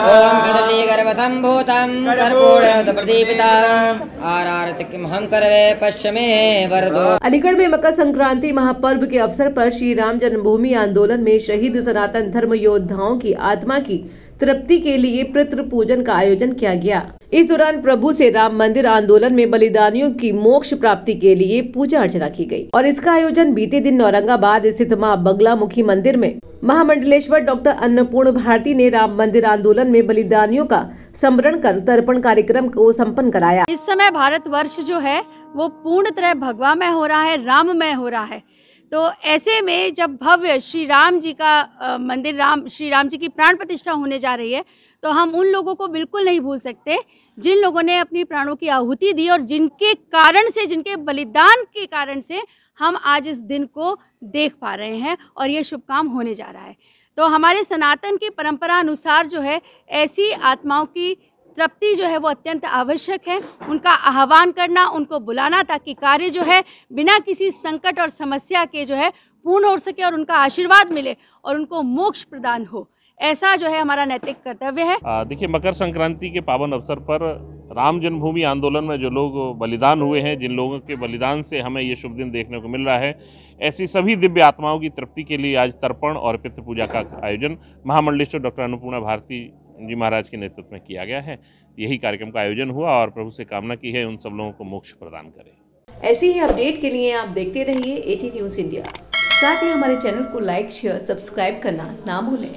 कदली प्रदीपिता आरारत करवे वरदो अलीगढ़ में मकर संक्रांति महापर्व के अवसर पर श्री राम जन्मभूमि आंदोलन में शहीद सनातन धर्म योद्धाओं की आत्मा की तृप्ति के लिए पितृ पूजन का आयोजन किया गया इस दौरान प्रभु से राम मंदिर आंदोलन में बलिदानियों की मोक्ष प्राप्ति के लिए पूजा अर्चना की गई और इसका आयोजन बीते दिन औरंगाबाद स्थित माँ बगला मुखी मंदिर में महामंडलेश्वर डॉक्टर अन्नपूर्ण भारती ने राम मंदिर आंदोलन में बलिदानियों का स्मरण कर तर्पण कार्यक्रम को सम्पन्न कराया इस समय भारत वर्ष जो है वो पूर्ण तरह भगवा में हो रहा है राम में हो रहा है तो ऐसे में जब भव्य श्री राम जी का मंदिर राम श्री राम जी की प्राण प्रतिष्ठा होने जा रही है तो हम उन लोगों को बिल्कुल नहीं भूल सकते जिन लोगों ने अपनी प्राणों की आहुति दी और जिनके कारण से जिनके बलिदान के कारण से हम आज इस दिन को देख पा रहे हैं और ये शुभ काम होने जा रहा है तो हमारे सनातन की परंपरा अनुसार जो है ऐसी आत्माओं की तृप्ति जो है वो अत्यंत आवश्यक है उनका आह्वान करना उनको बुलाना ताकि कार्य जो है बिना किसी संकट और समस्या के जो है पूर्ण हो सके और उनका आशीर्वाद मिले और उनको मोक्ष प्रदान हो ऐसा जो है हमारा नैतिक कर्तव्य है देखिए मकर संक्रांति के पावन अवसर पर राम जन्मभूमि आंदोलन में जो लोग बलिदान हुए हैं जिन लोगों के बलिदान से हमें ये शुभ दिन देखने को मिल रहा है ऐसी सभी दिव्य आत्माओं की तृप्ति के लिए आज तर्पण और पितृ पूजा का आयोजन महामंडलेश्वर डॉक्टर अन्नपूर्णा भारती जी महाराज के नेतृत्व में किया गया है यही कार्यक्रम का आयोजन हुआ और प्रभु से कामना की है उन सब लोगों को मोक्ष प्रदान करें ऐसे ही अपडेट के लिए आप देखते रहिए एटी न्यूज़ इंडिया साथ ही हमारे चैनल को लाइक शेयर सब्सक्राइब करना ना भूलें